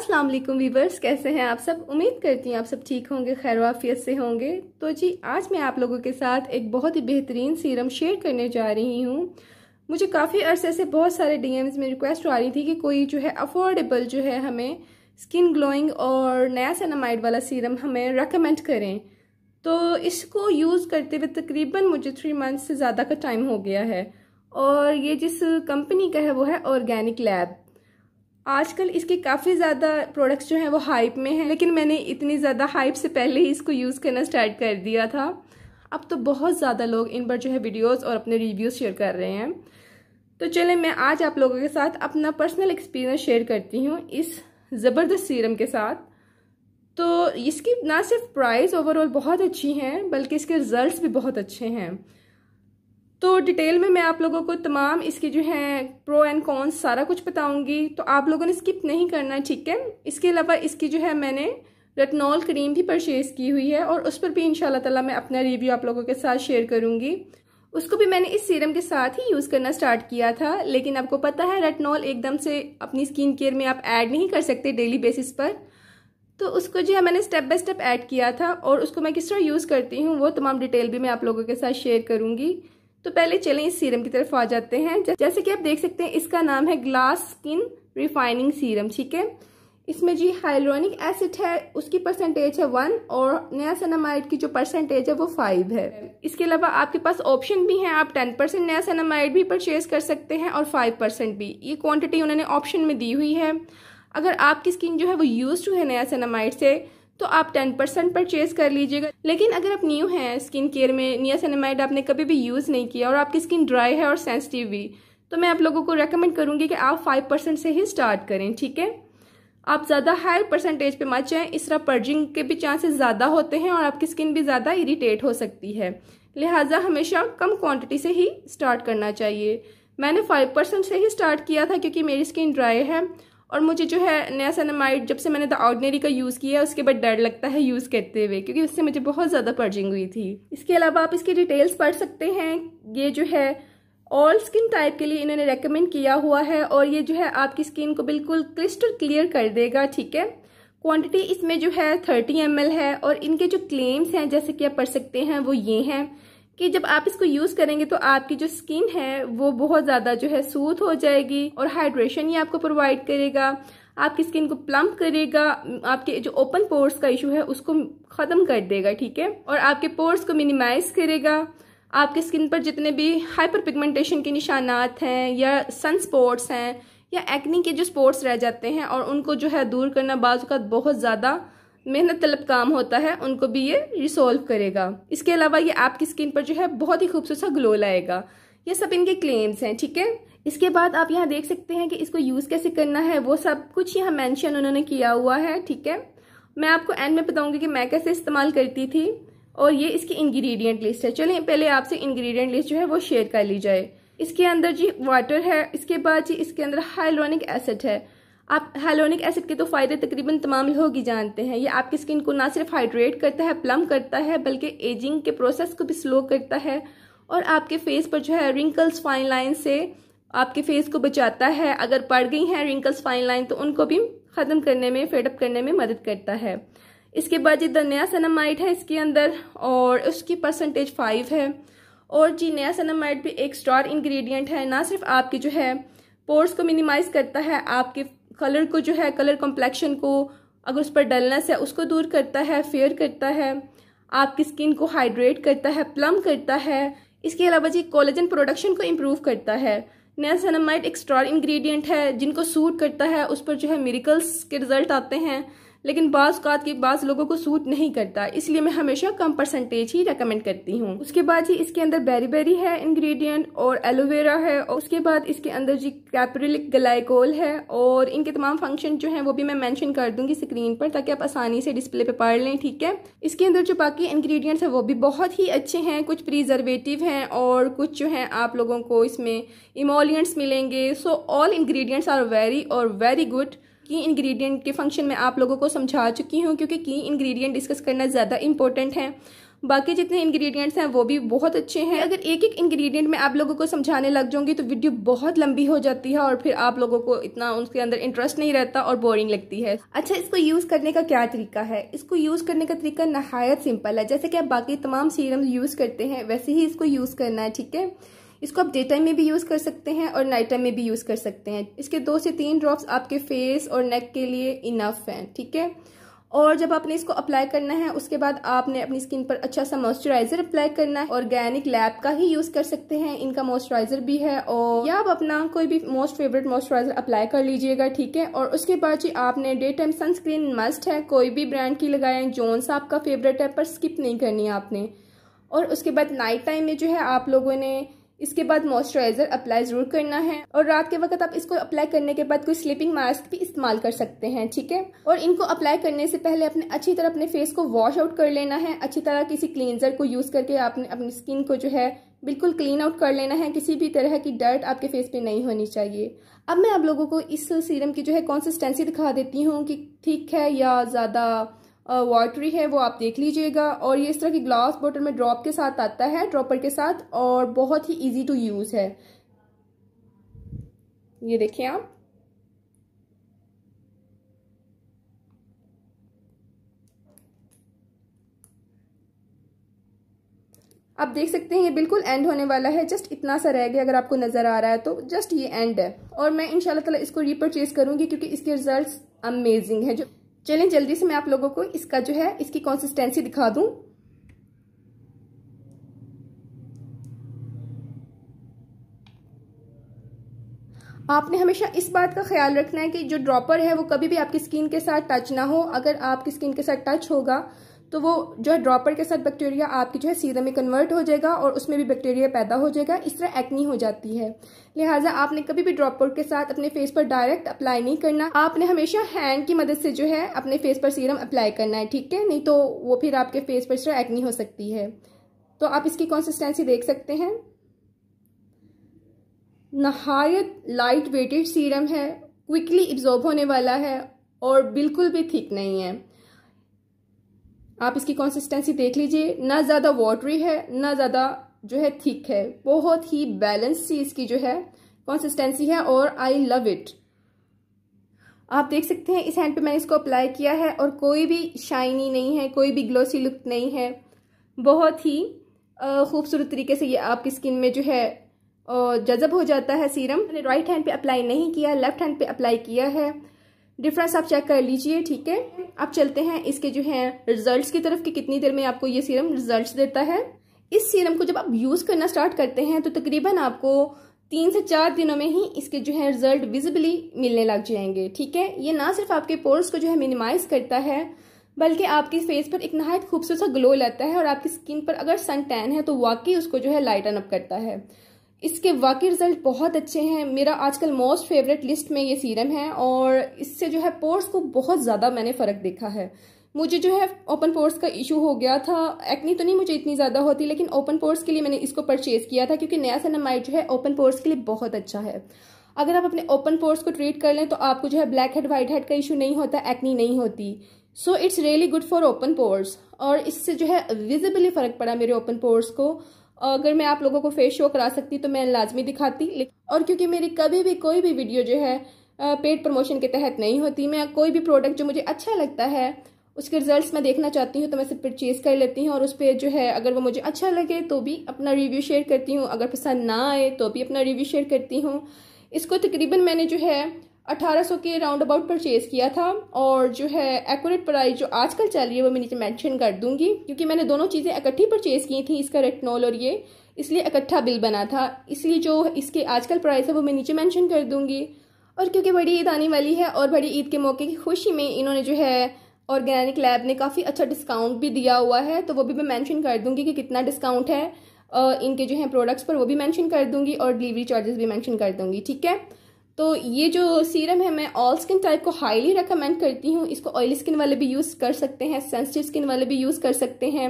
अस्सलाम वालेकुम वीवर्स कैसे हैं आप सब उम्मीद करती हूँ आप सब ठीक होंगे खैर वाफियत से होंगे तो जी आज मैं आप लोगों के साथ एक बहुत ही बेहतरीन सीरम शेयर करने जा रही हूँ मुझे काफ़ी अरसे से बहुत सारे डीएम्स में रिक्वेस्ट आ रही थी कि कोई जो है अफोर्डेबल जो है हमें स्किन ग्लोइंग और नया सनामाइड वाला सीरम हमें रिकमेंड करें तो इसको यूज़ करते हुए तकरीबन मुझे थ्री मंथ से ज़्यादा का टाइम हो गया है और ये जिस कंपनी का है वो है ऑर्गेनिक लैब आजकल इसके काफ़ी ज़्यादा प्रोडक्ट्स जो हैं वो हाइप में हैं लेकिन मैंने इतनी ज़्यादा हाइप से पहले ही इसको यूज़ करना स्टार्ट कर दिया था अब तो बहुत ज़्यादा लोग इन पर जो है वीडियोस और अपने रिव्यूज़ शेयर कर रहे हैं तो चलें मैं आज आप लोगों के साथ अपना पर्सनल एक्सपीरियंस शेयर करती हूँ इस ज़बरदस्त सीरम के साथ तो इसकी ना सिर्फ प्राइस ओवरऑल बहुत अच्छी हैं बल्कि इसके रिज़ल्ट भी बहुत अच्छे हैं तो डिटेल में मैं आप लोगों को तमाम इसके जो है प्रो एंड कॉन्स सारा कुछ बताऊंगी तो आप लोगों ने स्किप नहीं करना ठीक है इसके अलावा इसकी जो है मैंने रेटनॉल क्रीम भी परचेज़ की हुई है और उस पर भी इन ताला मैं अपना रिव्यू आप लोगों के साथ शेयर करूंगी उसको भी मैंने इस सीरम के साथ ही यूज़ करना स्टार्ट किया था लेकिन आपको पता है रेटनॉल एकदम से अपनी स्किन केयर में आप ऐड नहीं कर सकते डेली बेसिस पर तो उसको जो है मैंने स्टेप बाई स्टेप ऐड किया था और उसको मैं किस तरह यूज़ करती हूँ वो तमाम डिटेल भी मैं आप लोगों के साथ शेयर करूँगी तो पहले चलें इस सीरम की तरफ आ जाते हैं जैसे कि आप देख सकते हैं इसका नाम है ग्लास स्किन रिफाइनिंग सीरम ठीक है इसमें जी हाइलोनिक एसिड है उसकी परसेंटेज है वन और नयासनामाइड की जो परसेंटेज है वो फाइव है इसके अलावा आपके पास ऑप्शन भी हैं आप टेन परसेंट नयासनामाइड भी परचेज कर सकते हैं और फाइव परसेंट भी ये क्वांटिटी उन्होंने ऑप्शन में दी हुई है अगर आपकी स्किन जो है वो यूज टू है नयासनामाइड से तो आप टेन परसेंट परचेज कर लीजिएगा लेकिन अगर आप न्यू हैं स्किन केयर में निया आपने कभी भी यूज़ नहीं किया और आपकी स्किन ड्राई है और सेंसिटिव भी तो मैं आप लोगों को रेकमेंड करूँगी कि आप फाइव परसेंट से ही स्टार्ट करें ठीक है आप ज़्यादा हाई परसेंटेज पे मत जाएं इस तरह पर्जिंग के भी चांसेस ज़्यादा होते हैं और आपकी स्किन भी ज़्यादा इरीटेट हो सकती है लिहाजा हमेशा कम क्वान्टिटी से ही स्टार्ट करना चाहिए मैंने फाइव परसेंट से ही स्टार्ट किया था क्योंकि मेरी स्किन ड्राई है और मुझे जो है नयासनामाइड जब से मैंने द ऑर्डनरी का यूज़ किया है उसके बाद डर लगता है यूज़ करते हुए क्योंकि उससे मुझे बहुत ज़्यादा पर्जिंग हुई थी इसके अलावा आप इसकी डिटेल्स पढ़ सकते हैं ये जो है ऑल स्किन टाइप के लिए इन्होंने रेकमेंड किया हुआ है और ये जो है आपकी स्किन को बिल्कुल क्रिस्टल क्लियर कर देगा ठीक है क्वांटिटी इसमें जो है थर्टी एम है और इनके जो क्लेम्स हैं जैसे कि आप पढ़ सकते हैं वो ये हैं कि जब आप इसको यूज करेंगे तो आपकी जो स्किन है वो बहुत ज्यादा जो है सूथ हो जाएगी और हाइड्रेशन ये आपको प्रोवाइड करेगा आपकी स्किन को प्लम्प करेगा आपके जो ओपन पोर्स का इशू है उसको खत्म कर देगा ठीक है और आपके पोर्स को मिनिमाइज करेगा आपके स्किन पर जितने भी हाइपर पिगमेंटेशन के निशानात हैं या सन स्पॉट्स हैं या एक्नी के जो स्पॉट्स रह जाते हैं और उनको जो है दूर करना बाजू का बहुत ज़्यादा मेहनत तलब काम होता है उनको भी ये रिसोल्व करेगा इसके अलावा ये आपकी स्किन पर जो है बहुत ही खूबसूरत सा ग्लो लाएगा ये सब इनके क्लेम्स हैं ठीक है इसके बाद आप यहाँ देख सकते हैं कि इसको यूज़ कैसे करना है वो सब कुछ यहाँ मैंशन उन्होंने किया हुआ है ठीक है मैं आपको एंड में बताऊंगी कि मैं कैसे इस्तेमाल करती थी और ये इसकी इंग्रेडिएंट लिस्ट है चलिए पहले आपसे इंग्रेडिएंट लिस्ट जो है वो शेयर कर ली जाए इसके अंदर जी वाटर है इसके बाद जी इसके अंदर हाइलोनिक एसिड है आप हेलोनिक एसिड के तो फ़ायदे तकरीबन तमाम लोग ही जानते हैं ये आपकी स्किन को ना सिर्फ हाइड्रेट करता है प्लम करता है बल्कि एजिंग के प्रोसेस को भी स्लो करता है और आपके फेस पर जो है रिंकल्स फाइन लाइन से आपके फेस को बचाता है अगर पड़ गई हैं रिंकल्स फाइन लाइन तो उनको भी ख़त्म करने में फेडअप करने में मदद करता है इसके बाद ये द नया सनामाइट है इसके अंदर और उसकी परसेंटेज फाइव है और जी नया सनामाइट भी एक स्टार इंग्रेडिएंट है ना सिर्फ आपकी जो है पोर्स को मिनिमाइज करता है आपके कलर को जो है कलर कॉम्प्लेक्शन को अगर उस पर डलनेस है उसको दूर करता है फेयर करता है आपकी स्किन को हाइड्रेट करता है प्लम करता है इसके अलावा जी कोलेजन प्रोडक्शन को इम्प्रूव करता है नैसनामाइट एक स्ट्रॉ इंग्रेडिएंट है जिनको सूट करता है उस पर जो है मेरिकल्स के रिजल्ट आते हैं लेकिन बाज़ के बास लोगों को सूट नहीं करता इसलिए मैं हमेशा कम परसेंटेज ही रिकमेंड करती हूँ उसके बाद जी इसके अंदर बेरी बेरी है इंग्रेडिएंट और एलोवेरा है और उसके बाद इसके अंदर जी कैप्रिलिक गलाइकोल है और इनके तमाम फंक्शन जो है वो भी मैं मेंशन कर दूंगी स्क्रीन पर ताकि आप आसानी से डिस्प्ले पे पढ़ लें ठीक है इसके अंदर जो बाकी इन्ग्रीडियंट्स हैं वो भी बहुत ही अच्छे हैं कुछ प्रिजर्वेटिव हैं और कुछ जो है आप लोगों को इसमें इमोलियंट्स मिलेंगे so all ingredients are very और वेरी गुड की इंग्रेडिएंट के फंक्शन में आप लोगों को समझा चुकी हूँ क्योंकि की इंग्रेडिएंट डिस्कस करना ज़्यादा इंपॉर्टेंट है बाकी जितने इंग्रेडिएंट्स हैं वो भी बहुत अच्छे हैं अगर एक एक इंग्रेडिएंट में आप लोगों को समझाने लग जाऊंगी तो वीडियो बहुत लंबी हो जाती है और फिर आप लोगों को इतना उसके अंदर इंटरेस्ट नहीं रहता और बोरिंग लगती है अच्छा इसको यूज़ करने का क्या तरीका है इसको यूज़ करने का तरीका नहायत सिंपल है जैसे कि आप बाकी तमाम सीरम यूज़ करते हैं वैसे ही इसको यूज़ करना है ठीक है इसको आप डे टाइम में भी यूज़ कर सकते हैं और नाइट टाइम में भी यूज़ कर सकते हैं इसके दो से तीन ड्रॉप्स आपके फेस और नेक के लिए इनफ हैं ठीक है और जब आपने इसको अप्लाई करना है उसके बाद आपने अपनी स्किन पर अच्छा सा मॉइस्चराइजर अप्लाई करना है ऑर्गेनिक लैब का ही यूज कर सकते हैं इनका मॉइस्चराइजर भी है और या आप अपना कोई भी मोस्ट फेवरेट मॉइस्चराइजर अप्लाई कर लीजिएगा ठीक है और उसके बाद जी आपने डे टाइम सनस्क्रीन मस्ट है कोई भी ब्रांड की लगाएं जोन सा आपका फेवरेट है पर स्किप नहीं करनी है आपने और उसके बाद नाइट टाइम में जो है आप लोगों ने इसके बाद मॉइस्चराइजर अप्लाई जरूर करना है और रात के वक्त आप इसको अप्लाई करने के बाद कोई स्लीपिंग मास्क भी इस्तेमाल कर सकते हैं ठीक है और इनको अप्लाई करने से पहले अपने अच्छी तरह अपने फेस को वॉश आउट कर लेना है अच्छी तरह किसी क्लींजर को यूज करके आपने अपनी स्किन को जो है बिल्कुल क्लीन आउट कर लेना है किसी भी तरह की डर्ट आपके फेस पे नहीं होनी चाहिए अब मैं आप लोगों को इस सीरम की जो है कंसिस्टेंसी दिखा देती हूँ कि ठीक है या ज़्यादा वाटरी है वो आप देख लीजिएगा और ये इस तरह की ग्लास बॉटल में ड्रॉप के साथ आता है ड्रॉपर के साथ और बहुत ही इजी टू यूज़ है ये देखें आप आप देख सकते हैं ये बिल्कुल एंड होने वाला है जस्ट इतना सा रह गया अगर आपको नज़र आ रहा है तो जस्ट ये एंड है और मैं इन ताला इसको रीपरचेज करूंगी क्योंकि इसके रिजल्ट्स अमेजिंग है जो चलिए जल्दी से मैं आप लोगों को इसका जो है इसकी कंसिस्टेंसी दिखा दूं आपने हमेशा इस बात का ख्याल रखना है कि जो ड्रॉपर है वो कभी भी आपकी स्किन के साथ टच ना हो अगर आपकी स्किन के साथ टच होगा तो वो जो है ड्रॉपर के साथ बैक्टीरिया आपकी जो है सीरम में कन्वर्ट हो जाएगा और उसमें भी बैक्टीरिया पैदा हो जाएगा इस तरह एक्नी हो जाती है लिहाजा आपने कभी भी ड्रॉपर के साथ अपने फेस पर डायरेक्ट अप्लाई नहीं करना आपने हमेशा हैंड की मदद से जो है अपने फेस पर सीरम अप्लाई करना है ठीक है नहीं तो वो फिर आपके फेस पर इस तरह एक्नी हो सकती है तो आप इसकी कंसिस्टेंसी देख सकते हैं नहायत लाइट वेटेड सीरम है क्विकली एब्जॉर्ब होने वाला है और बिल्कुल भी ठीक नहीं है आप इसकी कंसिस्टेंसी देख लीजिए ना ज़्यादा वाटरी है ना ज़्यादा जो है थिक है बहुत ही बैलेंस सी इसकी जो है कंसिस्टेंसी है और आई लव इट आप देख सकते हैं इस हैंड पे मैंने इसको अप्लाई किया है और कोई भी शाइनी नहीं है कोई भी ग्लोसी लुक नहीं है बहुत ही खूबसूरत तरीके से ये आपकी स्किन में जो है जज़ब हो जाता है सीरम मैंने राइट हैंड पे अप्लाई नहीं किया लेफ्ट हैंड पे अप्लाई किया है डिफरेंस आप चेक कर लीजिए ठीक है अब चलते हैं इसके जो है रिजल्ट्स की तरफ कि कितनी देर में आपको ये सीरम रिजल्ट्स देता है इस सीरम को जब आप यूज़ करना स्टार्ट करते हैं तो तकरीबन आपको तीन से चार दिनों में ही इसके जो है रिजल्ट विजिबली मिलने लग जाएंगे ठीक है ये ना सिर्फ आपके पोर्स को जो है मिनिमाइज करता है बल्कि आपके फेस पर एक नहायत खूबसूरत सा ग्लो लाता है और आपकी स्किन पर अगर सन टैन है तो वाकई उसको जो है लाइटन अप करता है इसके वाकई रिजल्ट बहुत अच्छे हैं मेरा आजकल मोस्ट फेवरेट लिस्ट में ये सीरम है और इससे जो है पोर्स को बहुत ज़्यादा मैंने फ़र्क देखा है मुझे जो है ओपन पोर्स का इशू हो गया था एक्नी तो नहीं मुझे इतनी ज़्यादा होती लेकिन ओपन पोर्स के लिए मैंने इसको परचेज़ किया था क्योंकि नया सनमाइट जो है ओपन पोर्स के लिए बहुत अच्छा है अगर आप अपने ओपन पोर्स को ट्रीट कर लें तो आपको जो है ब्लैक हेड वाइट हेड का इशू नहीं होता एक्नी नहीं होती so it's really good for open pores और इससे जो है विजिबली फ़र्क पड़ा मेरे ओपन पोर्स को अगर मैं आप लोगों को फेस शो करा सकती तो मैं लाजमी दिखाती और क्योंकि मेरी कभी भी कोई भी वीडियो जो है पेड प्रमोशन के तहत नहीं होती मैं कोई भी प्रोडक्ट जो मुझे अच्छा लगता है उसके रिजल्ट्स मैं देखना चाहती हूँ तो मैं सिर्फ परचेज़ कर लेती हूँ और उस पर जो है अगर वो मुझे अच्छा लगे तो भी अपना रिव्यू शेयर करती हूँ अगर पसंद ना आए तो भी अपना रिव्यू शेयर करती हूँ इसको तकरीबन मैंने जो है 1800 के राउंड अबाउट परचेज़ किया था और जो है एक्यूरेट प्राइस जो आजकल चल रही है वो मैं नीचे मेंशन कर दूंगी क्योंकि मैंने दोनों चीज़ें इकट्ठी परचेज़ की थी इसका रेटनॉल और ये इसलिए इकट्ठा बिल बना था इसलिए जो इसके आजकल प्राइस है वो मैं नीचे मेंशन कर दूंगी और क्योंकि बड़ी ईद आने वाली है और बड़ी ईद के मौके की खुशी में इन्होंने जो है ऑर्गेनिक लैब ने काफ़ी अच्छा डिस्काउंट भी दिया हुआ है तो वो भी मैं मैंशन कर दूंगी कि कितना डिस्काउंट है इनके जो है प्रोडक्ट्स पर वो भी मैंशन कर दूंगी और डिलीवरी चार्जेस भी मैंशन कर दूंगी ठीक है तो ये जो सीरम है मैं ऑल स्किन टाइप को हाईली रिकमेंड करती हूँ इसको ऑयली स्किन वाले भी यूज़ कर सकते हैं सेंसिटिव स्किन वाले भी यूज़ कर सकते हैं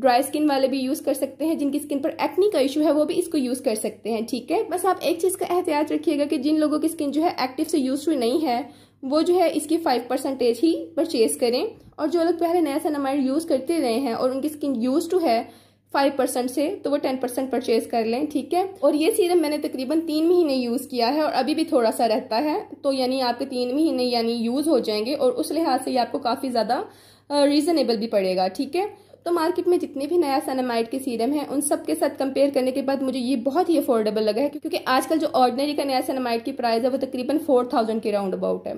ड्राई स्किन वाले भी यूज़ कर सकते हैं जिनकी स्किन पर एक्नी का इशू है वो भी इसको यूज़ कर सकते हैं ठीक है बस आप एक चीज़ का एहतियात रखिएगा कि जिन लोगों की स्किन जो है एक्टिव से यूज हुई नहीं है वो जो है इसकी फाइव परसेंटेज ही परचेज करें और जो लोग पहले नया सनामाइड यूज़ करते रहे हैं और उनकी स्किन यूज टू है फाइव परसेंट से तो वो टेन परसेंट परचेज कर लें ठीक है और ये सीरम मैंने तकरीबन तीन महीने यूज़ किया है और अभी भी थोड़ा सा रहता है तो यानी आपके तीन महीने यानी यूज़ हो जाएंगे और उस लिहाज से ये आपको काफ़ी ज़्यादा रीज़नेबल भी पड़ेगा ठीक है तो मार्केट में जितने भी नया सनामाइड के सीरम हैं उन सब के साथ कंपेयर करने के बाद मुझे ये बहुत ही अफोर्डेबल लगा है क्योंकि आजकल जो ऑर्डनरी का नया सनामाइड की प्राइस है वो तकरीबन फोर थाउजेंड के राउंड अबाउट है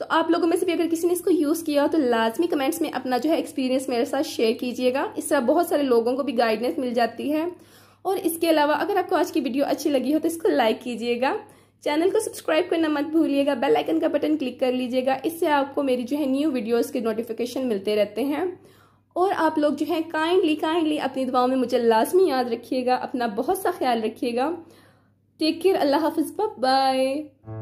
तो आप लोगों में से भी अगर किसी ने इसको यूज़ किया हो तो लाजमी कमेंट्स में अपना जो है एक्सपीरियंस मेरे साथ शेयर कीजिएगा इस तरह बहुत सारे लोगों को भी गाइडेंस मिल जाती है और इसके अलावा अगर आपको आज की वीडियो अच्छी लगी हो तो इसको लाइक कीजिएगा चैनल को सब्सक्राइब करना मत भूलिएगा बेल आइकन का बटन क्लिक कर लीजिएगा इससे आपको मेरी जो है न्यू वीडियोस के नोटिफिकेशन मिलते रहते हैं और आप लोग जो है काइंडली काइंडली अपनी दुआओं में मुझे लाजमी याद रखिएगा अपना बहुत सा ख्याल रखिएगा टेक केयर अल्लाह हाफिज़ बाय